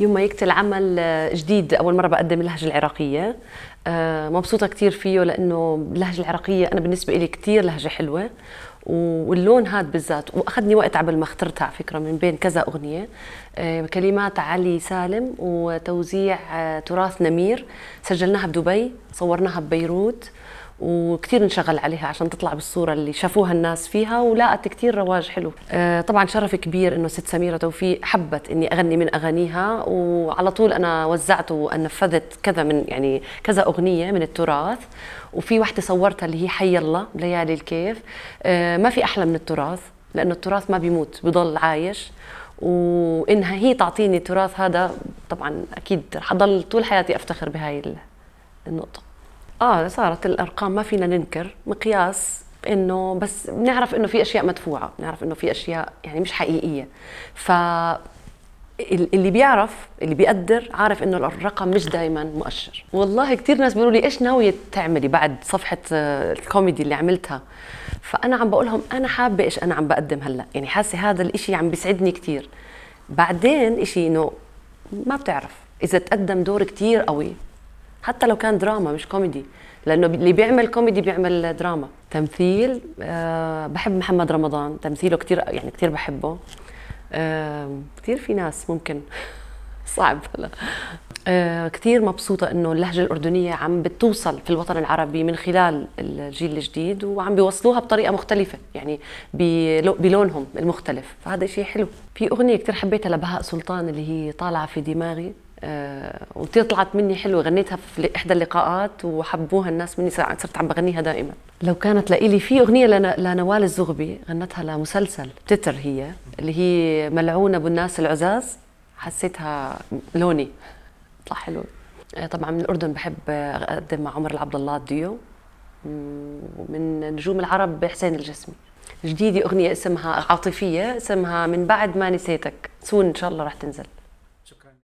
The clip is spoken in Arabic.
يوم ما يكتل عمل آه، جديد اول مره بقدم اللهجه العراقيه آه، مبسوطه كثير فيه لانه اللهجه العراقيه انا بالنسبه لي كثير لهجه حلوه واللون هاد بالذات واخذني وقت عبل ما اخترتها على فكره من بين كذا اغنيه آه، كلمات علي سالم وتوزيع تراث نمير سجلناها بدبي صورناها ببيروت وكثير انشغل عليها عشان تطلع بالصوره اللي شافوها الناس فيها ولاقت كثير رواج حلو آه، طبعا شرف كبير انه ست سميره توفيق حبت اني اغني من اغانيها وعلى طول انا وزعت ونفذت كذا من يعني كذا اغنيه من التراث وفي وحده صورتها اللي هي حي الله ليالي الكيف آه، ما في احلى من التراث لانه التراث ما بيموت بضل عايش وانها هي تعطيني التراث هذا طبعا اكيد رح اضل طول حياتي افتخر بهاي النقطه اه صارت الارقام ما فينا ننكر مقياس انه بس بنعرف انه في اشياء مدفوعه بنعرف انه في اشياء يعني مش حقيقيه ف اللي بيعرف اللي بيقدر عارف انه الرقم مش دائما مؤشر والله كثير ناس بيقولوا لي ايش ناويه تعملي بعد صفحه آه، الكوميدي اللي عملتها فانا عم بقول لهم انا حابه ايش انا عم بقدم هلا يعني حاسه هذا الإشي عم بيسعدني كثير بعدين إشي انه ما بتعرف اذا تقدم دور كثير قوي حتى لو كان دراما مش كوميدي لانه اللي بيعمل كوميدي بيعمل دراما تمثيل أه بحب محمد رمضان تمثيله كثير يعني كثير بحبه أه كثير في ناس ممكن صعب هلا أه كثير مبسوطة إنه اللهجة الأردنية عم بتوصل في الوطن العربي من خلال الجيل الجديد وعم بيوصلوها بطريقة مختلفة يعني بلونهم المختلف فهذا شيء حلو في أغنية كثير حبيتها لبهاء سلطان اللي هي طالعة في دماغي آه، وطلعت مني حلوه غنيتها في احدى اللقاءات وحبوها الناس مني صرت عم بغنيها دائما لو كانت لإلي في اغنيه لنوال الزغبي غنتها لمسلسل تتر هي اللي هي ملعونه بالناس العزاز حسيتها لوني طلع حلو آه، طبعا من الاردن بحب اقدم مع عمر العبد الله الديو ومن نجوم العرب حسين الجسمي جديدة أغنية اسمها عاطفية اسمها من بعد ما نسيتك سون إن شاء الله راح تنزل